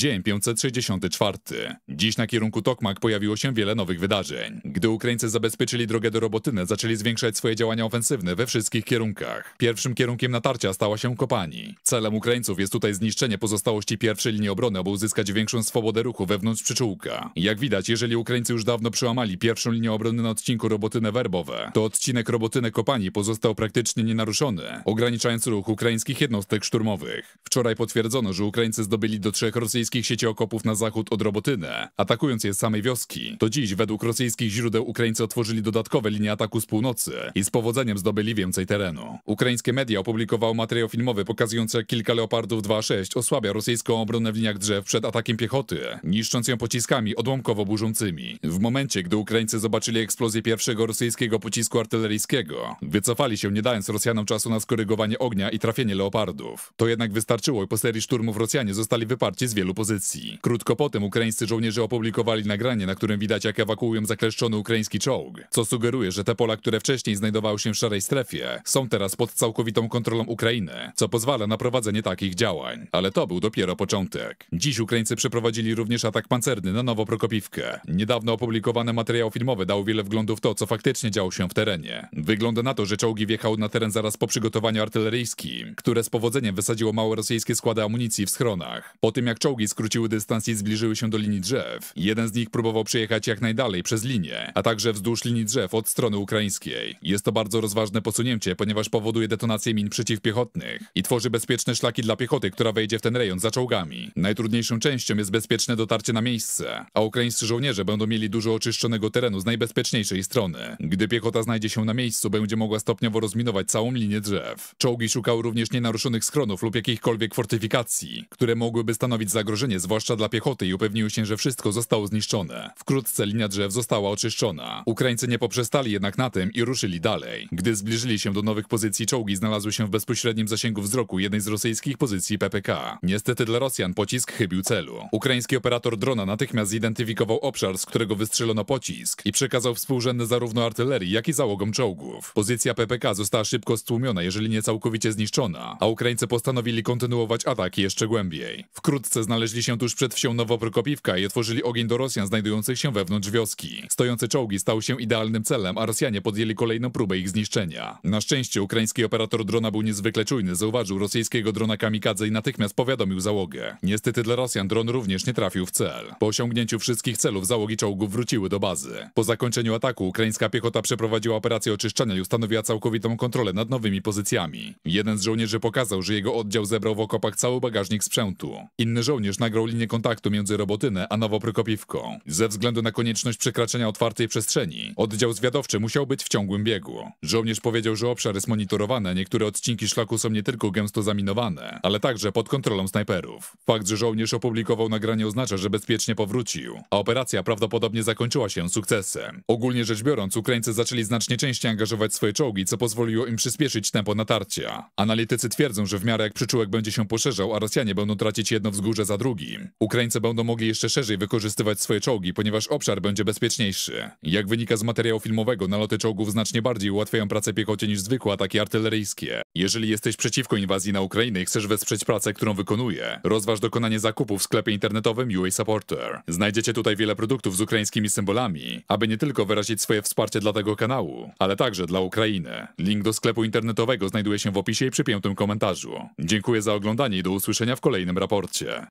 Dzień 564. Dziś na kierunku Tokmak pojawiło się wiele nowych wydarzeń. Gdy Ukraińcy zabezpieczyli drogę do Robotyny, zaczęli zwiększać swoje działania ofensywne we wszystkich kierunkach. Pierwszym kierunkiem natarcia stała się Kopani. Celem Ukraińców jest tutaj zniszczenie pozostałości pierwszej linii obrony, aby uzyskać większą swobodę ruchu wewnątrz przyczółka. Jak widać, jeżeli Ukraińcy już dawno przełamali pierwszą linię obrony na odcinku Robotyne-Werbowe, to odcinek Robotyne-Kopani pozostał praktycznie nienaruszony, ograniczając ruch ukraińskich jednostek szturmowych. Wczoraj potwierdzono, że Ukraińcy zdobyli do trzech rosyjskich rosyjskich sieci okopów na zachód od Robotyny, atakując je z samej wioski. To dziś według rosyjskich źródeł Ukraińcy otworzyli dodatkowe linie ataku z północy i z powodzeniem zdobyli więcej terenu. Ukraińskie media opublikowały materiał filmowy pokazujący jak kilka Leopardów 2-6 osłabia rosyjską obronę w liniach drzew przed atakiem piechoty, niszcząc ją pociskami odłamkowo burzącymi. W momencie, gdy Ukraińcy zobaczyli eksplozję pierwszego rosyjskiego pocisku artyleryjskiego, wycofali się nie dając Rosjanom czasu na skorygowanie ognia i trafienie Leopardów. To jednak wystarczyło i po serii szturmów Rosjanie zostali wyparci z wielu pozycji. Krótko potem ukraińscy żołnierze opublikowali nagranie, na którym widać jak ewakuują zakleszczony ukraiński czołg, co sugeruje, że te pola, które wcześniej znajdowały się w szarej strefie, są teraz pod całkowitą kontrolą Ukrainy, co pozwala na prowadzenie takich działań. Ale to był dopiero początek. Dziś Ukraińcy przeprowadzili również atak pancerny na Prokopiwkę. Niedawno opublikowany materiał filmowy dał wiele wglądu w to, co faktycznie działo się w terenie. Wygląda na to, że czołgi wjechał na teren zaraz po przygotowaniu artyleryjskim, które z powodzeniem wysadziło małe rosyjskie składy amunicji w schronach. Po tym jak czołgi czołgi skróciły dystans i zbliżyły się do linii drzew. Jeden z nich próbował przejechać jak najdalej przez linię, a także wzdłuż linii drzew od strony ukraińskiej. Jest to bardzo rozważne posunięcie, ponieważ powoduje detonację min przeciwpiechotnych i tworzy bezpieczne szlaki dla piechoty, która wejdzie w ten rejon za czołgami. Najtrudniejszą częścią jest bezpieczne dotarcie na miejsce, a ukraińscy żołnierze będą mieli dużo oczyszczonego terenu z najbezpieczniejszej strony. Gdy piechota znajdzie się na miejscu, będzie mogła stopniowo rozminować całą linię drzew. Czołgi szukały również nienaruszonych skronów lub jakichkolwiek fortyfikacji, które mogłyby stanowić zagrożenie zagrożenie, zwłaszcza dla piechoty i upewnił się, że wszystko zostało zniszczone. Wkrótce linia drzew została oczyszczona. Ukraińcy nie poprzestali jednak na tym i ruszyli dalej. Gdy zbliżyli się do nowych pozycji, czołgi znalazły się w bezpośrednim zasięgu wzroku jednej z rosyjskich pozycji PPK. Niestety dla Rosjan pocisk chybił celu. Ukraiński operator drona natychmiast zidentyfikował obszar, z którego wystrzelono pocisk i przekazał współrzędne zarówno artylerii, jak i załogom czołgów. Pozycja PPK została szybko stłumiona, jeżeli nie całkowicie zniszczona, a Ukraińcy postanowili kontynuować ataki jeszcze głębiej. Wkrótce znaleźli Znaleźli się tuż przed wsią Nowoprokopiwka i otworzyli ogień do Rosjan znajdujących się wewnątrz wioski. Stojące czołgi stały się idealnym celem, a Rosjanie podjęli kolejną próbę ich zniszczenia. Na szczęście ukraiński operator drona był niezwykle czujny, zauważył rosyjskiego drona kamikadze i natychmiast powiadomił załogę. Niestety dla Rosjan dron również nie trafił w cel. Po osiągnięciu wszystkich celów załogi czołgów wróciły do bazy. Po zakończeniu ataku ukraińska piechota przeprowadziła operację oczyszczenia i ustanowiła całkowitą kontrolę nad nowymi pozycjami. Jeden z żołnierzy pokazał, że jego oddział zebrał w okopach cały bagażnik sprzętu. Inny żołnierz również nagrał linię kontaktu między Robotynę a Nowoprykopiwką. Ze względu na konieczność przekraczania otwartej przestrzeni, oddział zwiadowczy musiał być w ciągłym biegu. Żołnierz powiedział, że obszar jest monitorowany, niektóre odcinki szlaku są nie tylko gęsto zaminowane, ale także pod kontrolą snajperów. Fakt, że żołnierz opublikował nagranie oznacza, że bezpiecznie powrócił, a operacja prawdopodobnie zakończyła się sukcesem. Ogólnie rzecz biorąc, Ukraińcy zaczęli znacznie częściej angażować swoje czołgi, co pozwoliło im przyspieszyć tempo natarcia. Analitycy twierdzą, że w miarę jak przyczółek będzie się poszerzał, a Rosjanie będą tracić jedno wzgórze za II. Ukraińcy będą mogli jeszcze szerzej wykorzystywać swoje czołgi, ponieważ obszar będzie bezpieczniejszy. Jak wynika z materiału filmowego, naloty czołgów znacznie bardziej ułatwiają pracę piechocie niż zwykłe ataki artyleryjskie. Jeżeli jesteś przeciwko inwazji na Ukrainę i chcesz wesprzeć pracę, którą wykonuje, rozważ dokonanie zakupu w sklepie internetowym UA Supporter. Znajdziecie tutaj wiele produktów z ukraińskimi symbolami, aby nie tylko wyrazić swoje wsparcie dla tego kanału, ale także dla Ukrainy. Link do sklepu internetowego znajduje się w opisie i przypiętym komentarzu. Dziękuję za oglądanie i do usłyszenia w kolejnym raporcie.